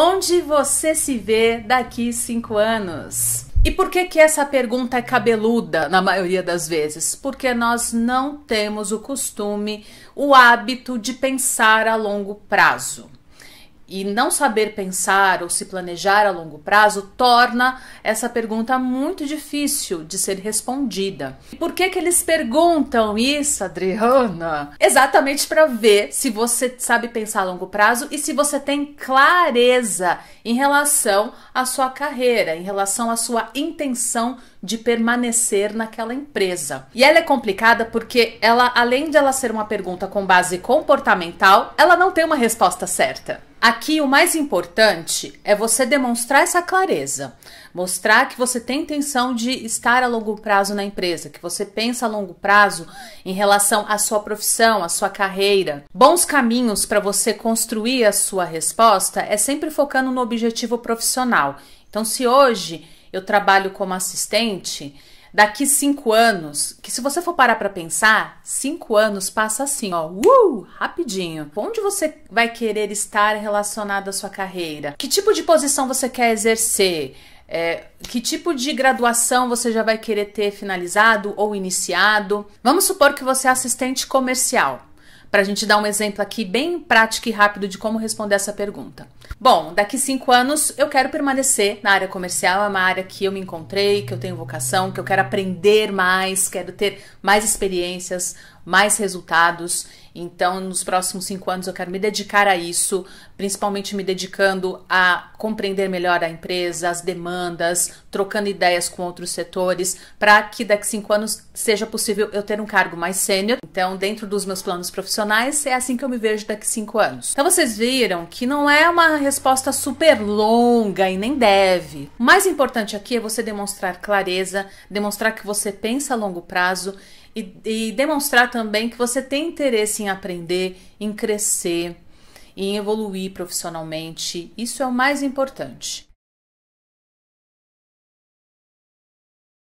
Onde você se vê daqui cinco anos? E por que que essa pergunta é cabeluda na maioria das vezes? Porque nós não temos o costume, o hábito de pensar a longo prazo e não saber pensar ou se planejar a longo prazo torna essa pergunta muito difícil de ser respondida. Por que que eles perguntam isso, Adriana? Exatamente para ver se você sabe pensar a longo prazo e se você tem clareza em relação à sua carreira, em relação à sua intenção de permanecer naquela empresa. E ela é complicada porque ela, além de ela ser uma pergunta com base comportamental, ela não tem uma resposta certa. Aqui o mais importante é você demonstrar essa clareza, mostrar que você tem intenção de estar a longo prazo na empresa, que você pensa a longo prazo em relação à sua profissão, à sua carreira. Bons caminhos para você construir a sua resposta é sempre focando no objetivo profissional. Então, se hoje eu trabalho como assistente, daqui cinco anos, que se você for parar para pensar, cinco anos passa assim, ó, uh, rapidinho. Onde você vai querer estar relacionado à sua carreira? Que tipo de posição você quer exercer? É, que tipo de graduação você já vai querer ter finalizado ou iniciado? Vamos supor que você é assistente comercial para a gente dar um exemplo aqui bem prático e rápido de como responder essa pergunta. Bom, daqui cinco anos eu quero permanecer na área comercial, é uma área que eu me encontrei, que eu tenho vocação, que eu quero aprender mais, quero ter mais experiências, mais resultados. Então, nos próximos cinco anos, eu quero me dedicar a isso, principalmente me dedicando a compreender melhor a empresa, as demandas, trocando ideias com outros setores, para que daqui a cinco anos seja possível eu ter um cargo mais sênior. Então, dentro dos meus planos profissionais, é assim que eu me vejo daqui a cinco anos. Então, vocês viram que não é uma resposta super longa e nem deve. O mais importante aqui é você demonstrar clareza, demonstrar que você pensa a longo prazo e, e demonstrar também que você tem interesse em aprender, em crescer, em evoluir profissionalmente. Isso é o mais importante.